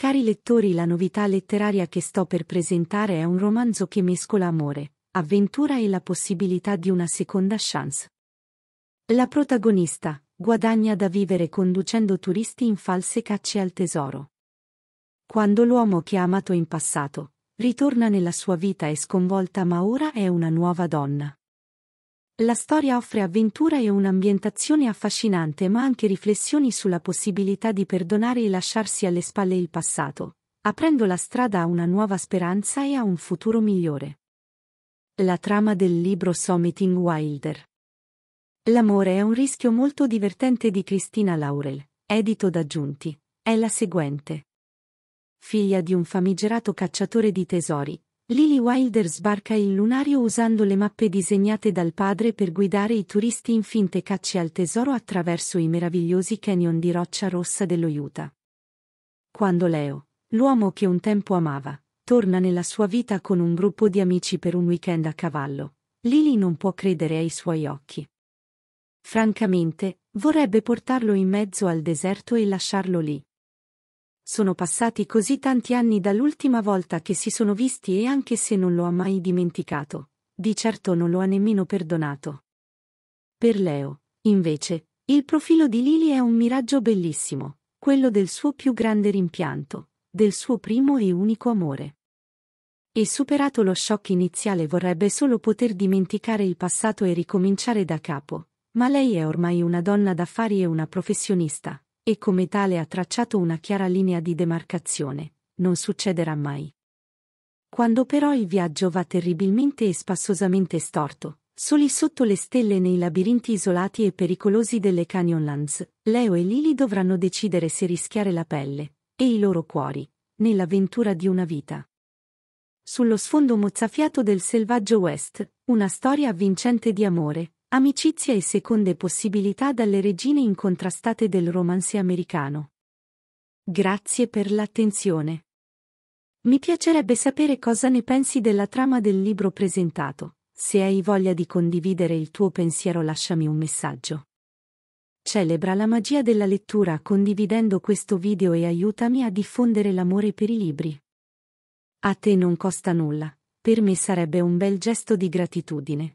Cari lettori, la novità letteraria che sto per presentare è un romanzo che mescola amore, avventura e la possibilità di una seconda chance. La protagonista guadagna da vivere conducendo turisti in false cacce al tesoro. Quando l'uomo che ha amato in passato ritorna nella sua vita è sconvolta ma ora è una nuova donna. La storia offre avventura e un'ambientazione affascinante ma anche riflessioni sulla possibilità di perdonare e lasciarsi alle spalle il passato, aprendo la strada a una nuova speranza e a un futuro migliore. La trama del libro Summiting Wilder L'amore è un rischio molto divertente di Cristina Laurel, edito da Giunti, è la seguente. Figlia di un famigerato cacciatore di tesori, Lily Wilder sbarca il lunario usando le mappe disegnate dal padre per guidare i turisti in finte cacce al tesoro attraverso i meravigliosi canyon di roccia rossa dello Utah. Quando Leo, l'uomo che un tempo amava, torna nella sua vita con un gruppo di amici per un weekend a cavallo, Lily non può credere ai suoi occhi. Francamente, vorrebbe portarlo in mezzo al deserto e lasciarlo lì, sono passati così tanti anni dall'ultima volta che si sono visti e anche se non lo ha mai dimenticato, di certo non lo ha nemmeno perdonato. Per Leo, invece, il profilo di Lily è un miraggio bellissimo, quello del suo più grande rimpianto, del suo primo e unico amore. E superato lo shock iniziale vorrebbe solo poter dimenticare il passato e ricominciare da capo, ma lei è ormai una donna d'affari e una professionista, e come tale ha tracciato una chiara linea di demarcazione, non succederà mai. Quando però il viaggio va terribilmente e spassosamente storto, soli sotto le stelle nei labirinti isolati e pericolosi delle Canyonlands, Leo e Lily dovranno decidere se rischiare la pelle, e i loro cuori, nell'avventura di una vita. Sullo sfondo mozzafiato del selvaggio West, una storia avvincente di amore, Amicizia e seconde possibilità dalle regine incontrastate del romance americano. Grazie per l'attenzione. Mi piacerebbe sapere cosa ne pensi della trama del libro presentato. Se hai voglia di condividere il tuo pensiero lasciami un messaggio. Celebra la magia della lettura condividendo questo video e aiutami a diffondere l'amore per i libri. A te non costa nulla, per me sarebbe un bel gesto di gratitudine.